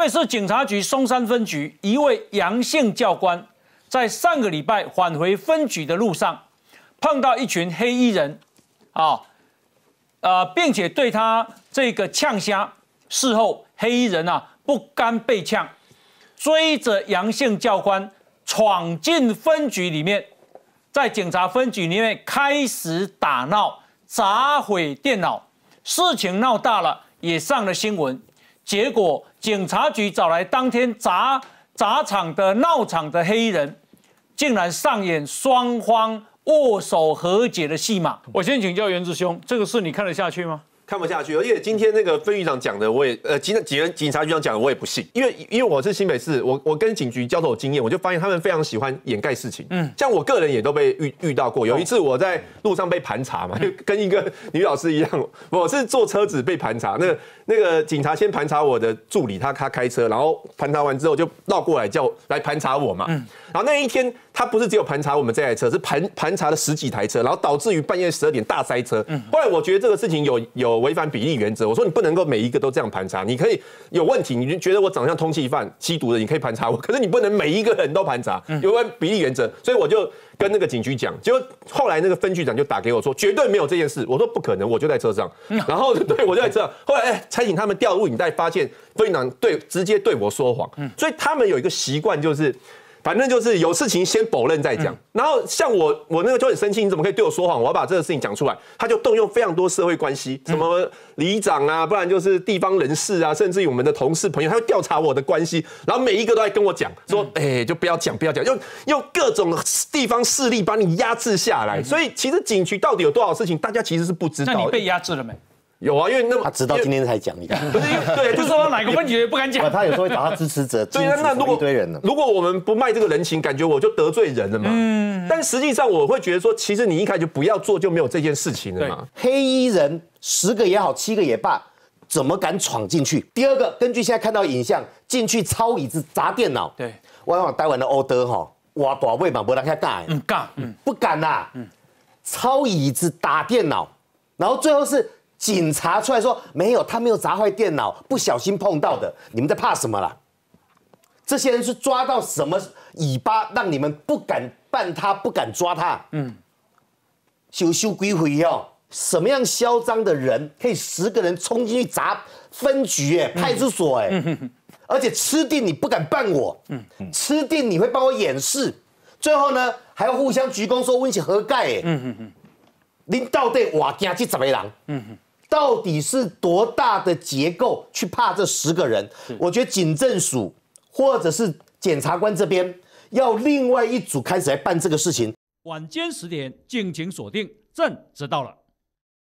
台北市警察局松山分局一位杨姓教官，在上个礼拜返回分局的路上，碰到一群黑衣人，啊，呃，并且对他这个呛虾。事后，黑衣人啊不甘被呛，追着杨姓教官闯进分局里面，在警察分局里面开始打闹、砸毁电脑，事情闹大了，也上了新闻。结果，警察局找来当天砸砸场的闹场的黑人，竟然上演双方握手和解的戏码。我先请教元志兄，这个事你看得下去吗？看不下去，而且今天那个分局长讲的，我也呃，警警警察局长讲的，我也不信，因为因为我是新北市，我我跟警局交头经验，我就发现他们非常喜欢掩盖事情。嗯，像我个人也都被遇遇到过，有一次我在路上被盘查嘛，就 跟一个女老师一样，我是坐车子被盘查，那那个警察先盘查我的助理，他他开车，然后盘查完之后就绕过来叫来盘查我嘛。嗯，然后那一天他不是只有盘查我们这台车，是盘盘查了十几台车，然后导致于半夜十二点大塞车。嗯，后来我觉得这个事情有有。违反比例原则，我说你不能够每一个都这样盘查，你可以有问题，你觉得我长像通缉犯、吸毒的，你可以盘查我，可是你不能每一个人都盘查，有违比例原则。所以我就跟那个警局讲，果后来那个分局长就打给我，说绝对没有这件事，我说不可能，我就在车上，然后 对我就在车上。后来哎，差警他们调录，你才发现分局长对直接对我说谎，所以他们有一个习惯就是。反正就是有事情先否认再讲，然后像我，我那个就很生气，你怎么可以对我说谎？我要把这个事情讲出来，他就动用非常多社会关系，什么里长啊，不然就是地方人士啊，甚至我们的同事朋友，他会调查我的关系，然后每一个都在跟我讲说，哎，就不要讲，不要讲，用用各种地方势力把你压制下来。所以其实警局到底有多少事情，大家其实是不知道。那你被压制了没？有啊，因为那直到今天才讲你看，不是 对，就说他哪个问题不敢讲。他有时候会找他支持者，对那如果一堆人呢？如果我们不卖这个人情，感觉我就得罪人了嘛。嗯，但实际上我会觉得说，其实你一开始就不要做，就没有这件事情了嘛。黑衣人十个也好，七个也罢，怎么敢闯进去？第二个，根据现在看到影像，进去抄椅子、砸电脑。对，往往待完的欧德哈，哇，保卫嘛，不敢干，不敢，不敢呐。嗯，抄椅子、打电脑，然后最后是。警察出来说：“没有，他没有砸坏电脑，不小心碰到的。你们在怕什么啦？这些人是抓到什么尾巴，让你们不敢办他，不敢抓他？嗯，九修鬼火哟！什么样嚣张的人，可以十个人冲进去砸分局、派出所？哎，而且吃定你不敢办我，嗯，吃定你会帮我掩饰，最后呢，还要互相鞠躬说温习何盖？哎，嗯嗯嗯，您到底我惊这十个人？嗯到底是多大的结构去怕这十个人？我觉得警政署或者是检察官这边要另外一组开始来办这个事情。晚间十点，敬请锁定，朕知道了。